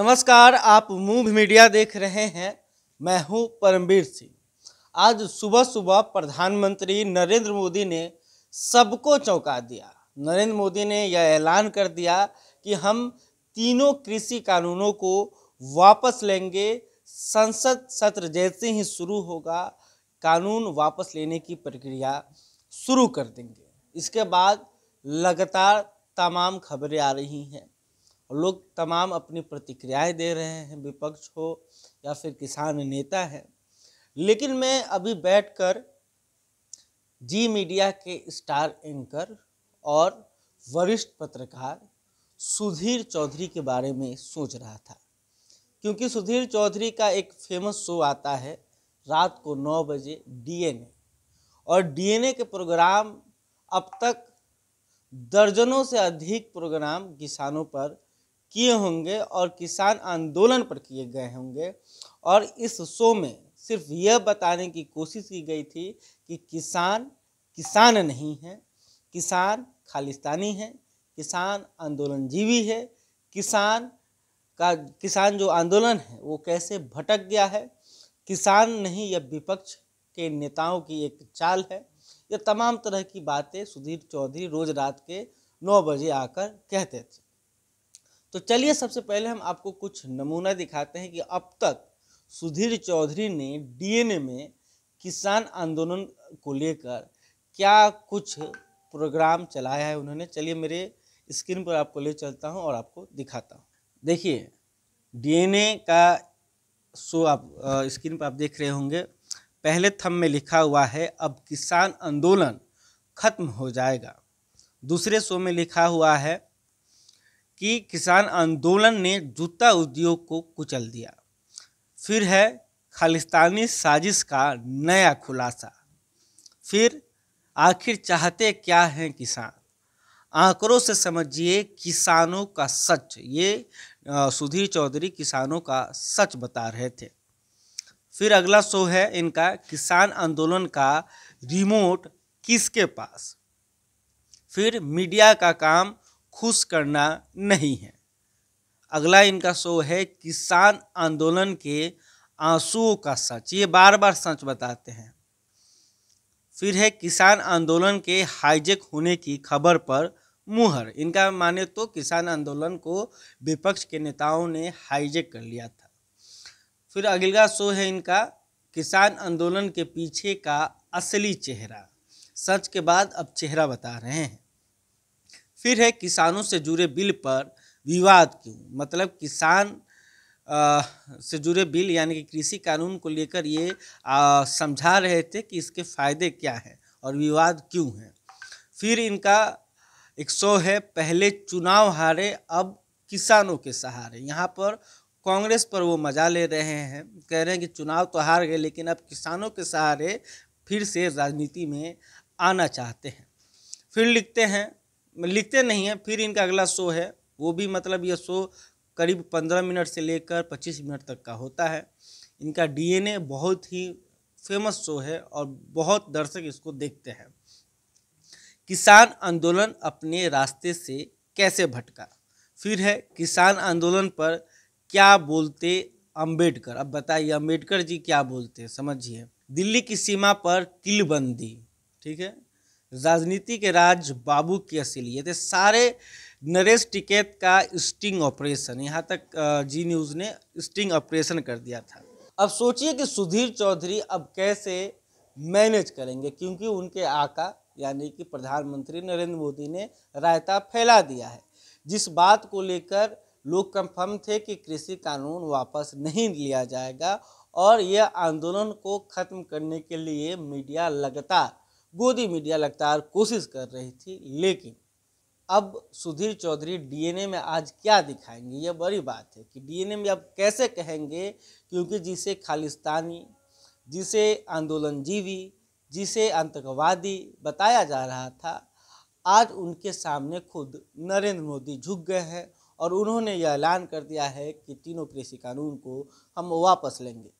नमस्कार आप move media देख रहे हैं मैं हूं परमवीर सिंह आज सुबह सुबह प्रधानमंत्री नरेंद्र मोदी ने सबको चौंका दिया नरेंद्र मोदी ने यह ऐलान कर दिया कि हम तीनों कृषि कानूनों को वापस लेंगे संसद सत्र जैसे ही शुरू होगा कानून वापस लेने की प्रक्रिया शुरू कर देंगे इसके बाद लगातार तमाम खबरें आ रही हैं और लोग तमाम अपनी प्रतिक्रियाएं दे रहे हैं विपक्ष हो या फिर किसान नेता है लेकिन मैं अभी बैठकर जी मीडिया के स्टार एंकर और वरिष्ठ पत्रकार सुधीर चौधरी के बारे में सोच रहा था क्योंकि सुधीर चौधरी का एक फेमस शो आता है रात को नौ बजे डीएनए और डीएनए के प्रोग्राम अब तक दर्जनों से अधिक प्रोग्राम किसानों पर किए होंगे और किसान आंदोलन पर किए गए होंगे और इस शो में सिर्फ यह बताने की कोशिश की गई थी कि किसान किसान नहीं है किसान खालिस्तानी है किसान आंदोलनजीवी है किसान का किसान जो आंदोलन है वो कैसे भटक गया है किसान नहीं यह विपक्ष के नेताओं की एक चाल है यह तमाम तरह की बातें सुधीर चौधरी रोज रात के नौ बजे आकर कहते थे तो चलिए सबसे पहले हम आपको कुछ नमूना दिखाते हैं कि अब तक सुधीर चौधरी ने डीएनए में किसान आंदोलन को लेकर क्या कुछ प्रोग्राम चलाया है उन्होंने चलिए मेरे स्क्रीन पर आपको ले चलता हूँ और आपको दिखाता हूँ देखिए डीएनए का शो आप स्क्रीन पर आप देख रहे होंगे पहले थम में लिखा हुआ है अब किसान आंदोलन खत्म हो जाएगा दूसरे शो में लिखा हुआ है कि किसान आंदोलन ने जूता उद्योग को कुचल दिया फिर है खालिस्तानी साजिश का नया खुलासा फिर आखिर चाहते क्या हैं किसान आंकड़ों से समझिए किसानों का सच ये सुधीर चौधरी किसानों का सच बता रहे थे फिर अगला शो है इनका किसान आंदोलन का रिमोट किसके पास फिर मीडिया का काम खुश करना नहीं है अगला इनका शो है किसान आंदोलन के आंसुओं का सच ये बार बार सच बताते हैं फिर है किसान आंदोलन के हाईजेक होने की खबर पर मुहर इनका माने तो किसान आंदोलन को विपक्ष के नेताओं ने हाईजेक कर लिया था फिर अगला शो है इनका किसान आंदोलन के पीछे का असली चेहरा सच के बाद अब चेहरा बता रहे हैं फिर है किसानों से जुड़े बिल पर विवाद क्यों मतलब किसान आ, से जुड़े बिल यानी कि कृषि कानून को लेकर ये समझा रहे थे कि इसके फायदे क्या हैं और विवाद क्यों हैं फिर इनका एक सौ है पहले चुनाव हारे अब किसानों के सहारे यहाँ पर कांग्रेस पर वो मजा ले रहे हैं कह रहे हैं कि चुनाव तो हार गए लेकिन अब किसानों के सहारे फिर से राजनीति में आना चाहते हैं फिर लिखते हैं लिखते नहीं हैं फिर इनका अगला शो है वो भी मतलब ये शो करीब पंद्रह मिनट से लेकर पच्चीस मिनट तक का होता है इनका डीएनए बहुत ही फेमस शो है और बहुत दर्शक इसको देखते हैं किसान आंदोलन अपने रास्ते से कैसे भटका फिर है किसान आंदोलन पर क्या बोलते अंबेडकर अब बताइए अंबेडकर जी क्या बोलते हैं समझिए दिल्ली की सीमा पर किलबंदी ठीक है राजनीति के राज बाबू की असलियत सारे नरेश टिकैत का स्टिंग ऑपरेशन यहाँ तक जी न्यूज़ ने स्टिंग ऑपरेशन कर दिया था अब सोचिए कि सुधीर चौधरी अब कैसे मैनेज करेंगे क्योंकि उनके आका यानी कि प्रधानमंत्री नरेंद्र मोदी ने रायता फैला दिया है जिस बात को लेकर लोग कंफर्म थे कि कृषि कानून वापस नहीं लिया जाएगा और यह आंदोलन को ख़त्म करने के लिए मीडिया लगातार गोदी मीडिया लगातार कोशिश कर रही थी लेकिन अब सुधीर चौधरी डीएनए में आज क्या दिखाएंगे यह बड़ी बात है कि डीएनए में अब कैसे कहेंगे क्योंकि जिसे खालिस्तानी जिसे आंदोलनजीवी जिसे आतंकवादी बताया जा रहा था आज उनके सामने खुद नरेंद्र मोदी झुक गए हैं और उन्होंने यह ऐलान कर दिया है कि तीनों कृषि कानून को हम वापस लेंगे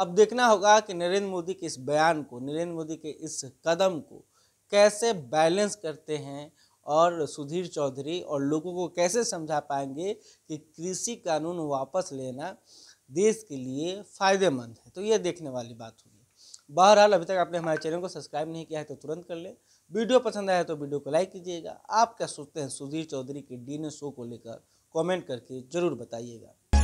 अब देखना होगा कि नरेंद्र मोदी के इस बयान को नरेंद्र मोदी के इस कदम को कैसे बैलेंस करते हैं और सुधीर चौधरी और लोगों को कैसे समझा पाएंगे कि कृषि कानून वापस लेना देश के लिए फ़ायदेमंद है तो ये देखने वाली बात होगी बहरहाल अभी तक आपने हमारे चैनल को सब्सक्राइब नहीं किया है तो तुरंत कर लें वीडियो पसंद आया तो वीडियो को लाइक कीजिएगा आप क्या सोचते हैं सुधीर चौधरी के डीन शो को लेकर कमेंट करके ज़रूर बताइएगा